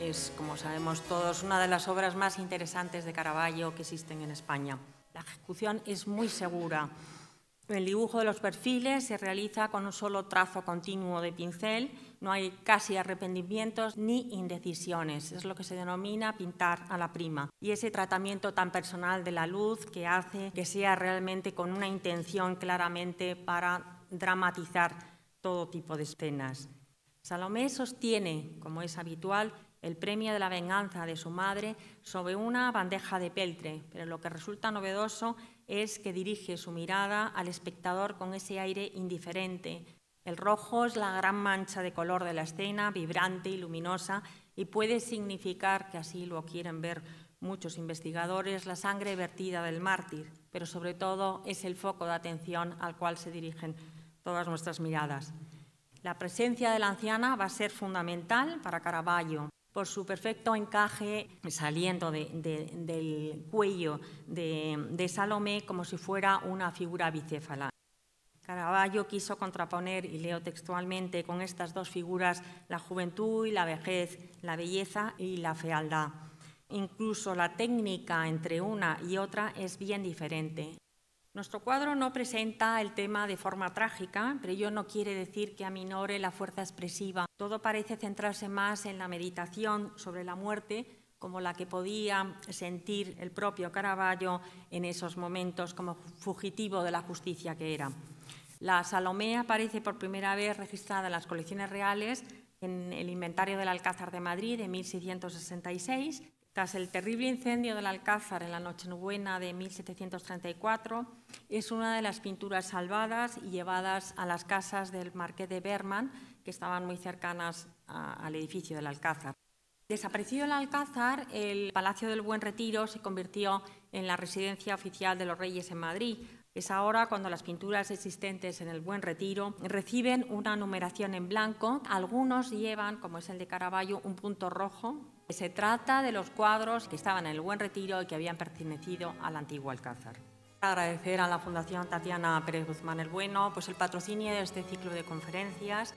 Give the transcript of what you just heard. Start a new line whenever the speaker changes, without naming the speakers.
Es, como sabemos todos, una de las obras más interesantes de Caravaggio que existen en España. La ejecución es muy segura. El dibujo de los perfiles se realiza con un solo trazo continuo de pincel, no hay casi arrepentimientos ni indecisiones, es lo que se denomina pintar a la prima. Y ese tratamiento tan personal de la luz que hace que sea realmente con una intención claramente para dramatizar todo tipo de escenas. Salomé sostiene, como es habitual, el premio de la venganza de su madre sobre una bandeja de peltre, pero lo que resulta novedoso es que dirige su mirada al espectador con ese aire indiferente. El rojo es la gran mancha de color de la escena, vibrante y luminosa, y puede significar, que así lo quieren ver muchos investigadores, la sangre vertida del mártir, pero sobre todo es el foco de atención al cual se dirigen todas nuestras miradas. La presencia de la anciana va a ser fundamental para Caravaggio por su perfecto encaje saliendo del cuello de, de Salomé como si fuera una figura bicéfala. Caravaggio quiso contraponer, y leo textualmente, con estas dos figuras la juventud y la vejez, la belleza y la fealdad. Incluso la técnica entre una y otra es bien diferente. Nuestro cuadro no presenta el tema de forma trágica, pero ello no quiere decir que aminore la fuerza expresiva. Todo parece centrarse más en la meditación sobre la muerte, como la que podía sentir el propio Caravaggio en esos momentos como fugitivo de la justicia que era. La Salomea aparece por primera vez registrada en las colecciones reales en el inventario del Alcázar de Madrid de 1666 tras el terrible incendio del Alcázar en la Nochebuena de 1734, es una de las pinturas salvadas y llevadas a las casas del marqués de Berman, que estaban muy cercanas al edificio del Alcázar. Desaparecido el Alcázar, el Palacio del Buen Retiro se convirtió en la residencia oficial de los reyes en Madrid. Es ahora cuando las pinturas existentes en el Buen Retiro reciben una numeración en blanco. Algunos llevan, como es el de Caravaggio, un punto rojo se trata de los cuadros que estaban en el Buen Retiro y que habían pertenecido al antiguo Alcázar. Agradecer a la Fundación Tatiana Pérez Guzmán el Bueno pues el patrocinio de este ciclo de conferencias.